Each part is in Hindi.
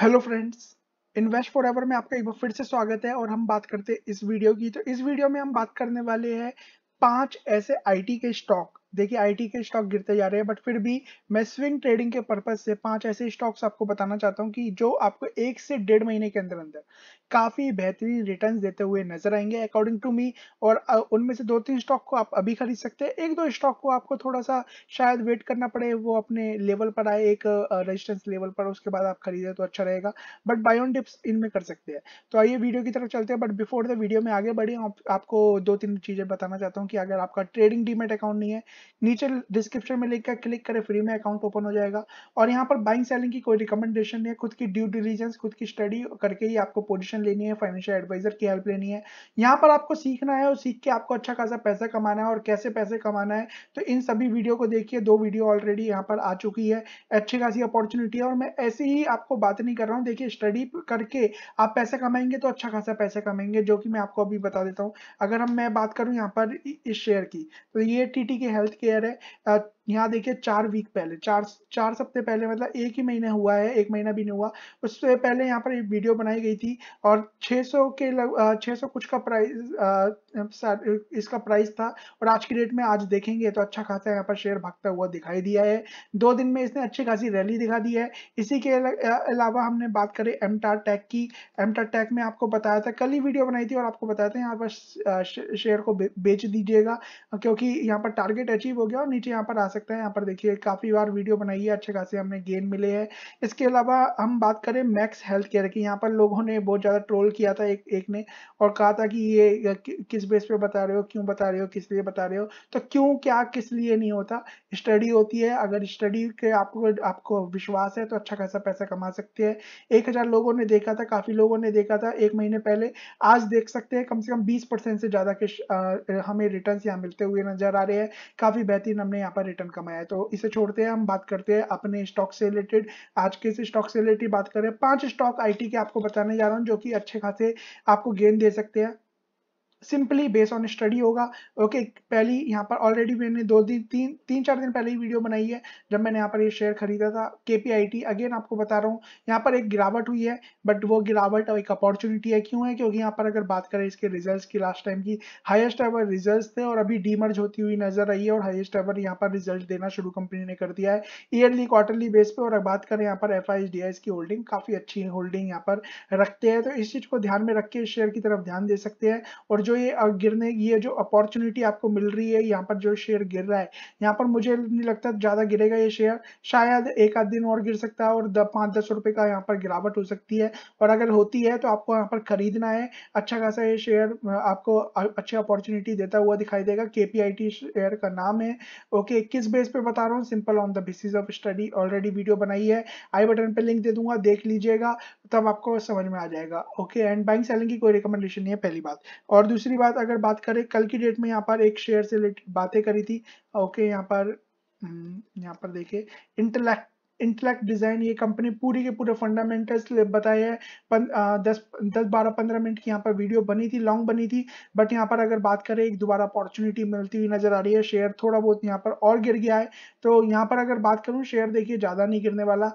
hello friends invest for ever में आपका एक बार फिर से स्वागत है और हम बात करते हैं इस वीडियो की तो इस वीडियो में हम बात करने वाले हैं पांच ऐसे आईटी के स्टॉक देखिए आईटी के स्टॉक गिरते जा रहे हैं बट फिर भी मैं स्विंग ट्रेडिंग के पर्पज से पांच ऐसे स्टॉक्स आपको बताना चाहता हूं कि जो आपको एक से डेढ़ महीने के अंदर अंदर काफी बेहतरीन रिटर्न देते हुए नजर आएंगे अकॉर्डिंग टू मी और उनमें से दो तीन स्टॉक को आप अभी खरीद सकते हैं एक दो स्टॉक को आपको थोड़ा सा शायद वेट करना पड़े वो अपने लेवल पर आए एक रजिस्टेंस लेवल पर उसके बाद आप खरीदे तो अच्छा रहेगा बट बायोन डिप्स इनमें कर सकते हैं तो आइए वीडियो की तरफ चलते हैं बट बिफोर द वीडियो में आगे बढ़े आपको दो तीन चीजें बताना चाहता हूँ कि अगर आपका ट्रेडिंग डीमेट अकाउंट नहीं है नीचे डिस्क्रिप्शन में लिंक का क्लिक करें फ्री में अकाउंट ओपन हो जाएगा और यहाँ पर बाइंग सेलिंग की कोई रिकमेंडेशन नहीं है खुद की ड्यू डिलीजेंस खुद की स्टडी करके ही आपको पोजिशन लेनी है फाइनेंशियल एडवाइजर की हेल्प लेनी है यहाँ पर आपको सीखना है और सीख के आपको अच्छा खासा पैसा कमाना है और कैसे पैसे कमाना है तो इन सभी वीडियो को देखिए दो वीडियो ऑलरेडी यहाँ पर आ चुकी है अच्छी खासी अपॉर्चुनिटी है और मैं ऐसे ही आपको बात नहीं कर रहा हूँ देखिए स्टडी करके आप पैसे कमाएंगे तो अच्छा खासा पैसे कमाएंगे जो कि मैं आपको अभी बता देता हूँ अगर हम मैं बात करूँ यहाँ पर इस शेयर की तो ये T K health health care है uh, यहाँ देखिए चार वीक पहले चार चार सप्ते पहले मतलब एक ही महीना हुआ है एक महीना भी नहीं हुआ उससे पहले यहाँ पर एक वीडियो बनाई गई थी और 600 के लग 600 कुछ का प्राइस इसका प्राइस था और आज की डेट में आज देखेंगे तो अच्छा खासा यहाँ पर शेयर भागता हुआ दिखाई दिया है दो दिन में इसने अच्छी खासी रैली दिखा दी है इसी के अलावा हमने बात करें एमटार टैक की एमटार टैक में आपको बताया था कल ही वीडियो बनाई थी और आपको बताया था यहाँ पर शेयर को बेच दीजिएगा क्योंकि यहाँ पर टारगेट अचीव हो गया और नीचे यहाँ पर आ सकते हैं यहाँ पर देखिए काफ़ी बार वीडियो बनाई है अच्छे खासे हमने गेन मिले हैं इसके अलावा हम बात करें मैक्स हेल्थ केयर की यहाँ पर लोगों ने बहुत ज़्यादा ट्रोल किया था एक एक ने और कहा था कि ये किस बेस पे बता रहे हो क्यों बता रहे हो किस लिए बता रहे हो तो क्यों क्या किस लिए नहीं होता स्टडी होती है अगर स्टडी के आपको आपको विश्वास है तो अच्छा खासा पैसा कमा सकते हैं एक लोगों ने देखा था काफ़ी लोगों ने देखा था एक महीने पहले आज देख सकते हैं कम से कम बीस से ज़्यादा के हमें रिटर्न यहाँ मिलते हुए नजर आ रहे हैं काफ़ी बेहतरीन हमने यहाँ पर रिटर्न रिटर्न कमाया है तो इसे छोड़ते हैं हम बात करते हैं अपने स्टॉक से रिलेटेड आज के इस स्टॉक से रिलेटेड बात करें पांच स्टॉक आईटी के आपको बताने जा रहा हूं जो कि अच्छे खासे आपको गेन दे सकते हैं सिंपली बेस ऑन स्टडी होगा ओके पहली यहाँ पर ऑलरेडी मैंने दो दिन तीन तीन चार दिन पहले ही वीडियो बनाई है जब मैंने यहाँ पर ये शेयर खरीदा था के अगेन आपको बता रहा हूँ यहाँ पर एक गिरावट हुई है बट वो गिरावट एक अपॉर्चुनिटी है क्यों है क्योंकि यहाँ पर अगर बात करें इसके रिजल्ट की लास्ट टाइम की हाइस्ट एवर रिजल्ट थे और अभी डीमर्ज होती हुई नजर आई है और हाइएस्ट एवर यहाँ पर रिजल्ट देना शुरू कंपनी ने कर दिया है ईयरली क्वार्टरली बेस पर और बात करें यहाँ पर एफ की होल्डिंग काफी अच्छी होल्डिंग यहाँ पर रखते हैं तो इस चीज को ध्यान में रख के शेयर की तरफ ध्यान दे सकते हैं और जो ये गिरने ये जो अपॉर्चुनिटी आपको मिल रही है यहाँ पर जो शेयर गिर रहा है यहाँ पर मुझे नहीं लगता ज्यादा गिरेगा ये शेयर शायद एक आध दिन और गिर सकता है और पांच दस रुपए का यहाँ पर गिरावट हो सकती है और अगर होती है तो आपको यहाँ पर खरीदना है अच्छा खासा ये शेयर आपको अच्छी अपॉर्चुनिटी देता हुआ दिखाई देगा के शेयर का नाम है ओके किस बेस पे बता रहा हूँ simple on the basis of study already video बनाई है आई बटन पर लिंक दे दूंगा देख लीजिएगा तब आपको समझ में आ जाएगा ओके एंड बाइंग सेलिंग की कोई रिकमेंडेशन नहीं है पहली बात और दूसरी बात अगर बात करें कल की डेट में यहाँ पर एक शेयर से रिलेटेड बातें करी थी ओके यहाँ पर हम्म, यहाँ पर देखिए इंटेलेक्ट इंटेलेक्ट डिजाइन ये कंपनी पूरी के पूरे फंडामेंटल्स बताए हैं पन, आ, दस दस बारह पंद्रह मिनट की यहाँ पर वीडियो बनी थी लॉन्ग बनी थी बट यहाँ पर अगर बात करें एक दोबारा अपॉर्चुनिटी मिलती हुई नजर आ रही है शेयर थोड़ा बहुत यहाँ पर और गिर गया है तो यहाँ पर अगर बात करूँ शेयर देखिए ज्यादा नहीं गिरने वाला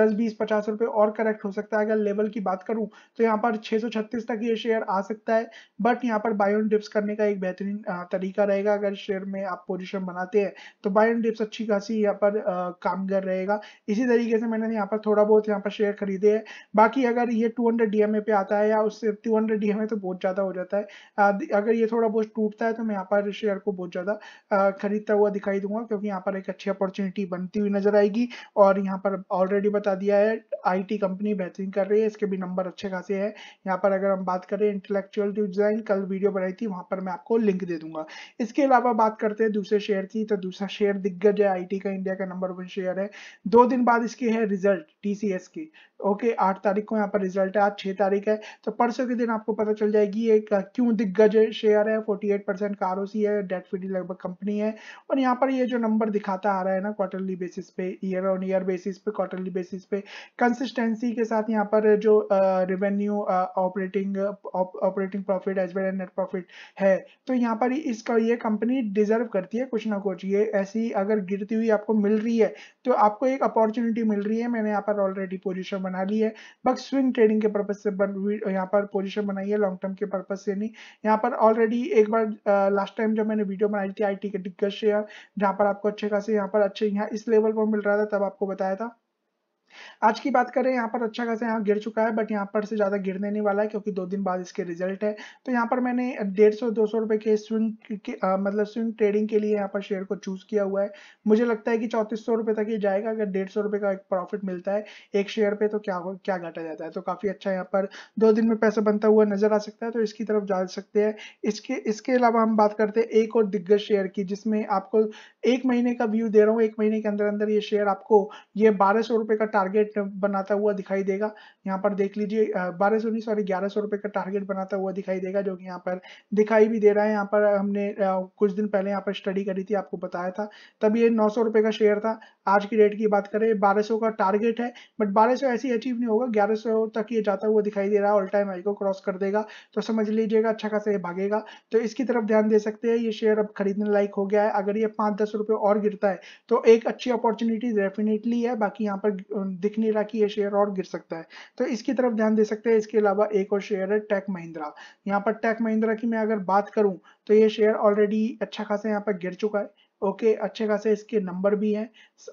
दस बीस पचास रुपये और करेक्ट हो सकता है अगर लेवल की बात करूँ तो यहाँ पर छः तक ये शेयर आ सकता है बट यहाँ पर बायोन डिप्स करने का एक बेहतरीन तरीका रहेगा अगर शेयर में आप पोजिशन बनाते हैं तो बायोन डिप्स अच्छी खासी यहाँ पर कामगर रहेगा इसी तरीके से मैंने यहाँ पर थोड़ा बहुत यहाँ पर शेयर खरीदे हैं बाकी अगर ये 200 डीएमए पे आता है या उससे 200 डीएमए तो बहुत ज़्यादा हो जाता है अगर ये थोड़ा बहुत टूटता है तो मैं यहाँ पर शेयर को बहुत ज़्यादा खरीदता हुआ दिखाई दूंगा क्योंकि यहाँ पर एक अच्छी अपॉर्चुनिटी बनती हुई नजर आएगी और यहाँ पर ऑलरेडी बता दिया है आई कंपनी बेहतरीन कर रही है इसके भी नंबर अच्छे खासे है यहाँ पर अगर हम बात करें इंटेलेक्चुअल डिजाइन कल वीडियो बनाई थी वहाँ पर मैं आपको लिंक दे दूंगा इसके अलावा बात करते हैं दूसरे शेयर की तो दूसरा शेयर दिग्गज है आई का इंडिया का नंबर वन शेयर है दो दिन दिन बाद इसके है रिजल्ट टीसीएस की ओके आठ तारीख को यहाँ पर रिजल्ट है आज छह तारीख है तो परसों के दिन आपको पता चल जाएगी ये क्यों दिग्गज शेयर है फोर्टी एट परसेंट का आर है डेट फ्री लगभग कंपनी है और यहाँ पर ये जो नंबर दिखाता आ रहा है ना क्वार्टरली बेसिस पे ईयर ऑन ईयर बेसिस पे क्वार्टरली बेसिस पे कंसिस्टेंसी के साथ यहाँ पर जो revenue operating operating profit as well and net profit है तो यहाँ पर इसका ये कंपनी डिजर्व करती है कुछ ना कुछ ये ऐसी अगर गिरती हुई आपको मिल रही है तो आपको एक अपॉर्चुनिटी अपॉर्चुनिटी मिल रही है मैंने यहाँ पर ऑलरेडी पोजीशन बना ली है बट स्विंग ट्रेडिंग के पर्पज से यहाँ पर पोजीशन बनाई है लॉन्ग टर्म के पर्पज से नहीं यहाँ पर ऑलरेडी एक बार लास्ट टाइम जब मैंने वीडियो बनाई थी आई टी के दिग्गज शेयर जहाँ पर आपको अच्छे खासे यहाँ पर अच्छे यहाँ इस लेवल पर मिल रहा था तब आपको बताया था आज की बात करें यहाँ पर अच्छा खासा यहाँ गिर चुका है बट यहाँ पर से ज़्यादा गिरने नहीं वाला है क्योंकि दो दिन बाद इसके रिजल्ट है तो यहाँ पर मैंने डेढ़ सौ दो सौ रुपए के स्विंग के आ, मतलब स्विंग ट्रेडिंग के लिए यहाँ पर शेयर को चूज़ किया हुआ है मुझे लगता है कि चौतीस सौ रुपए तक ये जाएगा अगर डेढ़ सौ रुपए का एक प्रॉफिट मिलता है एक शेयर पे तो क्या क्या घाटा जाता है तो काफ़ी अच्छा यहाँ पर दो दिन में पैसा बनता हुआ नजर आ सकता है तो इसकी तरफ जा सकते हैं इसके इसके अलावा हम बात करते हैं एक और दिग्गज शेयर की जिसमें आपको एक महीने का व्यू दे रहा हूँ एक महीने के अंदर अंदर ये शेयर आपको ये बारह सौ रुपए का टारगेट बनाता हुआ दिखाई देगा यहाँ पर देख लीजिए बारह सौ नहीं सॉरी ग्यारह सौ रुपये का टारगेट बनाता हुआ दिखाई देगा जो कि यहाँ पर दिखाई भी दे रहा है यहाँ पर हमने कुछ दिन पहले यहाँ पर स्टडी करी थी आपको बताया था तब ये नौ सौ का शेयर था आज की डेट की बात करें बारह सौ का टारगेट है बट बारह सौ ऐसी अचीव नहीं होगा ग्यारह सौ तक ये जाता हुआ दिखाई दे रहा है ऑल टाइम हाई को क्रॉस कर देगा तो समझ लीजिएगा अच्छा खासा ये भागेगा तो इसकी तरफ ध्यान दे सकते हैं ये शेयर अब खरीदने लायक हो गया है अगर ये पाँच दस रुपये और गिरता है तो एक अच्छी अपॉर्चुनिटी डेफिनेटली है बाकी यहाँ पर दिख नहीं रहा कि ये शेयर और गिर सकता है तो इसकी तरफ ध्यान दे सकते हैं इसके अलावा एक और शेयर है टेक महिंद्रा यहाँ पर टेक महिंद्रा की मैं अगर बात करूँ तो ये शेयर ऑलरेडी अच्छा खासा यहाँ पर गिर चुका है ओके okay, अच्छे खासे इसके नंबर भी हैं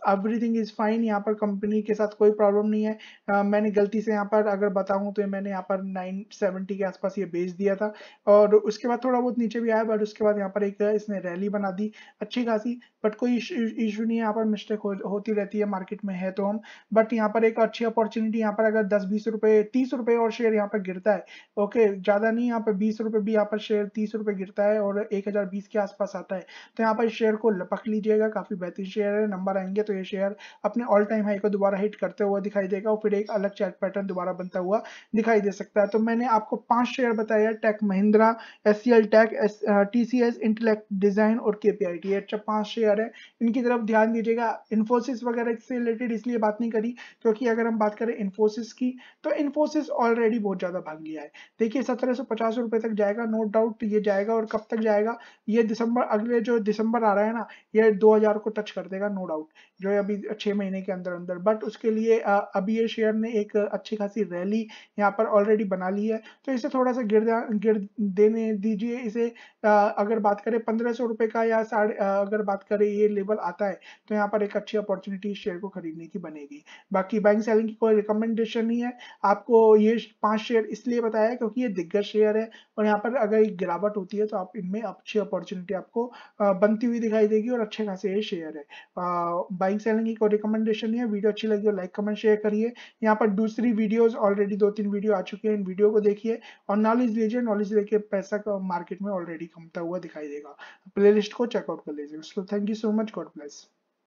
एवरीथिंग इज़ फाइन यहाँ पर कंपनी के साथ कोई प्रॉब्लम नहीं है uh, मैंने गलती से यहाँ पर अगर बताऊँ तो मैंने यहाँ पर 970 के आसपास ये बेच दिया था और उसके बाद थोड़ा बहुत नीचे भी आया बट उसके बाद यहाँ पर एक इसने रैली बना दी अच्छी खासी बट कोई इशू नहीं है यहाँ पर मिस्टेक हो, होती रहती है मार्केट में है तो हम बट यहाँ पर एक अच्छी अपॉर्चुनिटी यहाँ पर अगर दस बीस रुपये तीस रुपये और शेयर यहाँ पर गिरता है ओके ज़्यादा नहीं यहाँ पर बीस रुपये भी यहाँ पर शेयर तीस रुपये गिरता है और एक हजार बीस के आसपास आता है तो यहाँ पर शेयर को लपक लीजिएगा काफ़ी बेहतरीन शेयर है नंबर आएंगे तो ये शेयर अपने ऑल टाइम हाई को दोबारा हिट करते हुए दिखाई देगा और फिर एक अलग चैट पैटर्न दोबारा बनता हुआ दिखाई दे सकता है तो मैंने आपको पांच शेयर बताया tech Mahindra S C L tech S intellect design और के पी आई टी अच्छा पांच शेयर है इनकी तरफ ध्यान दीजिएगा इन्फोसिस वगैरह से रिलेटेड इसलिए बात नहीं करी क्योंकि अगर हम बात करें इन्फोसिस की तो इन्फोसिस ऑलरेडी बहुत ज़्यादा भाग लिया है देखिए सत्रह सौ पचास रुपए तक जाएगा नो डाउट ये जाएगा और कब तक तक जाएगा ये दिसंबर अगले जो दिसंबर आ रहा है ना ये 2000 को टच कर देगा नो डाउट जो है अभी छः महीने के अंदर अंदर बट उसके लिए अभी ये शेयर ने एक अच्छी खासी रैली यहाँ पर ऑलरेडी बना ली है तो इसे थोड़ा सा गिर गिर देने दीजिए इसे अगर बात करें पंद्रह सौ रुपये का या साढ़े अगर बात करें ये लेवल आता है तो यहाँ पर एक अच्छी अपॉर्चुनिटी शेयर को खरीदने की बनेगी बाकी बैंक सेलिंग की कोई रिकमेंडेशन नहीं है आपको ये पांच शेयर इसलिए बताया क्योंकि ये दिग्गज शेयर है और यहाँ पर अगर गिरावट होती है तो आप मार्केट में अच्छी अपॉर्चुनिटी आपको बनती हुई दिखाई देगी और अच्छे खासे ये शेयर है बाइंग सेलिंग की कोई रिकमेंडेशन नहीं है वीडियो अच्छी लगी हो लाइक कमेंट शेयर करिए यहाँ पर दूसरी वीडियोज ऑलरेडी दो तीन वीडियो आ चुकी है इन वीडियो को देखिए और नॉलेज लीजिए नॉलेज लेके पैसा मार्केट में ऑलरेडी कमता हुआ दिखाई देगा प्ले को चेकआउट कर लीजिए so thank you so much God bless